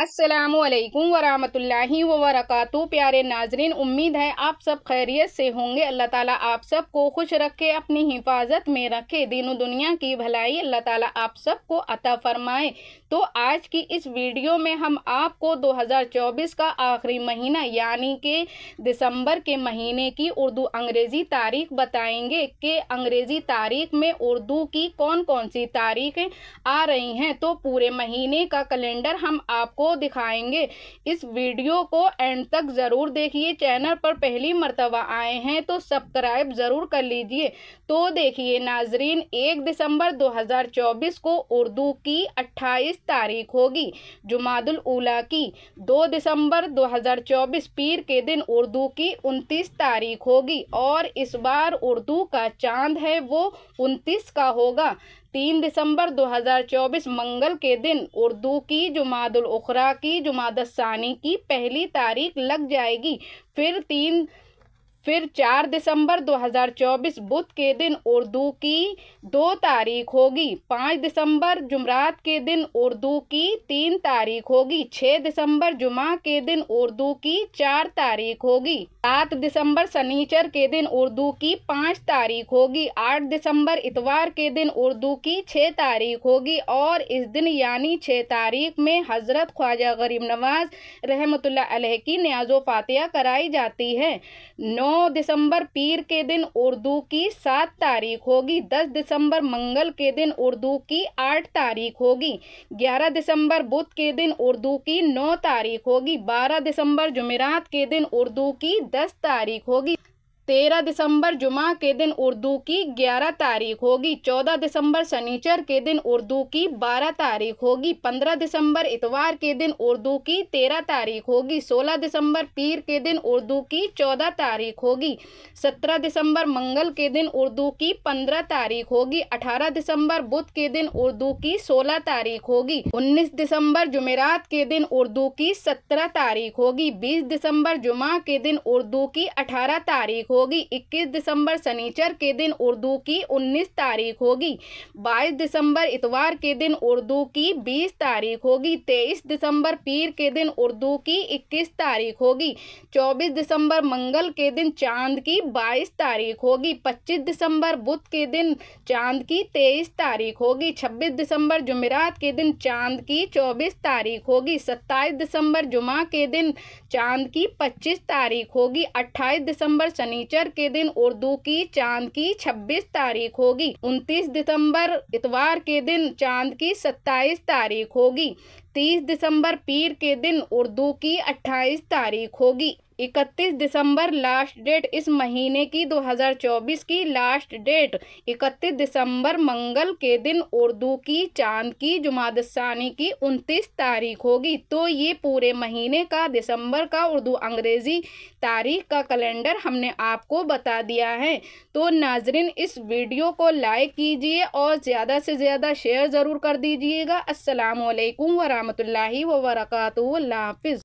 असलम वरहमतुल्लाहि वबरकू प्यारे नाजरीन उम्मीद है आप सब खैरियत से होंगे अल्लाह ताला आप सब को खुश रखे अपनी हिफाजत में रखे दिनों दुनिया की भलाई अल्लाह ताला आप सब को अता फरमाए तो आज की इस वीडियो में हम आपको 2024 का आखिरी महीना यानी कि दिसंबर के महीने की उर्दू अंग्रेज़ी तारीख बताएंगे कि अंग्रेज़ी तारीख में उर्दू की कौन कौन सी तारीखें आ रही हैं तो पूरे महीने का कैलेंडर हम आपको आपको दिखाएंगे इस वीडियो को एंड तक ज़रूर देखिए चैनल पर पहली मरतबा आए हैं तो सब्सक्राइब ज़रूर कर लीजिए तो देखिए नाजरीन एक दिसंबर 2024 को उर्दू की 28 तारीख होगी जुमादुल उला की 2 दिसंबर 2024 पीर के दिन उर्दू की 29 तारीख होगी और इस बार उर्दू का चांद है वो 29 का होगा तीन दिसंबर 2024 मंगल के दिन उर्दू की जुमादुल उखरा की जुमादसानी की पहली तारीख लग जाएगी फिर तीन फिर 4 दिसंबर 2024 बुध के दिन उर्दू की दो तारीख होगी 5 दिसंबर जुमरात के दिन उर्दू की तीन तारीख होगी 6 दिसंबर जुमा के दिन उर्दू की चार तारीख होगी 7 दिसंबर शनिचर के दिन उर्दू की पाँच तारीख होगी 8 दिसंबर इतवार के दिन उर्दू की छः तारीख होगी और इस दिन यानी छः तारीख में हज़रत ख्वाजा गरीब नवाज रहमतुल्ला की न्याजो फ़ातिया कराई जाती है नौ नौ दिसंबर पीर के दिन उर्दू की सात तारीख होगी दस दिसंबर मंगल के दिन उर्दू की आठ तारीख होगी ग्यारह दिसंबर बुध के दिन उर्दू की नौ तारीख होगी बारह दिसंबर जुमेरात के दिन उर्दू की दस तारीख होगी तेरह दिसंबर जुमा के दिन उर्दू की ग्यारह तारीख होगी चौदह दिसंबर शनिचर के दिन उर्दू की बारह तारीख होगी पंद्रह दिसंबर इतवार के दिन उर्दू की तेरह तारीख होगी सोलह दिसंबर पीर के दिन उर्दू की चौदह तारीख होगी सत्रह दिसंबर मंगल के दिन उर्दू की पंद्रह तारीख होगी अठारह दिसंबर बुध के दिन उर्दू की सोलह तारीख होगी उन्नीस दिसंबर जुमेरात के दिन उर्दू की सत्रह तारीख होगी बीस दिसंबर जुमा के दिन उर्दू की अठारह तारीख होगी 21 दिसंबर शनिचर के दिन उर्दू की 19 तारीख होगी 22 दिसंबर इतवार के दिन उर्दू की 20 तारीख होगी 23 दिसंबर पीर के दिन उर्दू की 21 तारीख होगी 24 दिसंबर मंगल के दिन चांद की 22 तारीख होगी 25 दिसंबर बुध के दिन चांद की 23 तारीख होगी 26 दिसंबर जुमेरात के दिन चांद की 24 तारीख होगी 27 दिसंबर जुमा के दिन चांद की 25 तारीख होगी 28 दिसंबर शनि टीचर के दिन उर्दू की चांद की छब्बीस तारीख होगी उनतीस दिसंबर इतवार के दिन चांद की सत्ताईस तारीख होगी तीस दिसंबर पीर के दिन उर्दू की अट्ठाईस तारीख होगी इकतीस दिसंबर लास्ट डेट इस महीने की 2024 की लास्ट डेट इकतीस दिसंबर मंगल के दिन उर्दू की चांद की जुमादसानी की उनतीस तारीख होगी तो ये पूरे महीने का दिसंबर का उर्दू अंग्रेज़ी तारीख का कैलेंडर हमने आपको बता दिया है तो नाजरीन इस वीडियो को लाइक कीजिए और ज़्यादा से ज़्यादा शेयर ज़रूर कर दीजिएगा असलकम वरहमल वर्का हाफ़